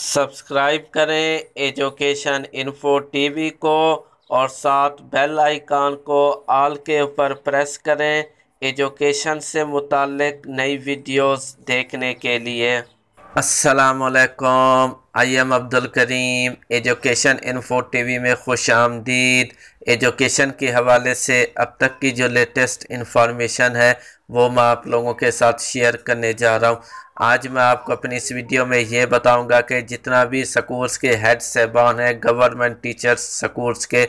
subscribe करें education info TV को और साथ बेल आइकान को आल के ऊपर प्रेस करें एजुकेशन से मुतक नई वीडियोस देखने के लिए असलकम I am Abdul Karim education info TV में खुश आमदीद एजुकेशन के हवाले से अब तक की जो लेटेस्ट इन्फॉर्मेशन है वो मैं आप लोगों के साथ शेयर करने जा रहा हूँ आज मैं आपको अपनी इस वीडियो में ये बताऊंगा कि जितना भी स्कूल्स के हेड सेबान हैं गवर्नमेंट टीचर्स स्कूल्स के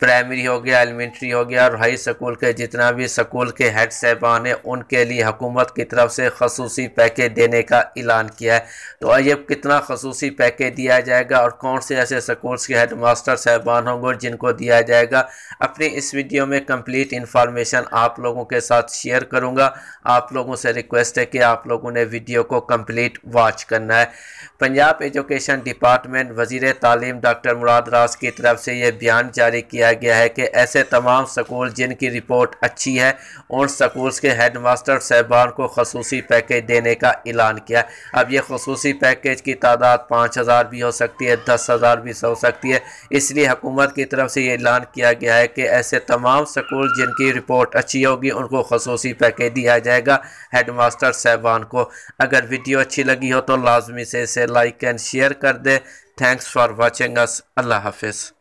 प्राइमरी हो गया एलिमेंट्री हो गया और हाई स्कूल के जितना भी स्कूल के हेड साहबान हैं उनके लिए हुकूमत की तरफ से खसूसी पैकेज देने का ऐलान किया है तो अब कितना खसूसी पैकेज दिया जाएगा और कौन से ऐसे स्कूल्स के हेड मास्टर साहबान होंगे जिनको दिया जाएगा अपनी इस वीडियो में कम्प्लीट इन्फॉर्मेशन आप लोगों के साथ शेयर करूँगा करूँगा आप लोगों से रिक्वेस्ट है कि आप लोगों ने वीडियो को कंप्लीट वॉच करना है पंजाब एजुकेशन डिपार्टमेंट वजीर तालीम डॉक्टर मुराद रास की तरफ से ये बयान जारी किया गया है कि ऐसे तमाम स्कूल जिनकी रिपोर्ट अच्छी है उन स्कूल्स के हेड मास्टर साहबान को खसूसी पैकेज देने का ऐलान किया है अब ये खसूसी पैकेज की तादाद पाँच हज़ार भी हो सकती है दस हज़ार भी हो सकती है इसलिए हुकूमत की तरफ से ये ऐलान किया गया है कि ऐसे तमाम स्कूल जिनकी रिपोर्ट अच्छी होगी उनको खसूसी पैकेज दिया जाएगा हेडमास्टर साहबान को अगर वीडियो अच्छी लगी हो तो लाजमी से इसे लाइक एंड शेयर कर दें थैंक्स फॉर वॉचिंग अस अल्लाह हाफिज़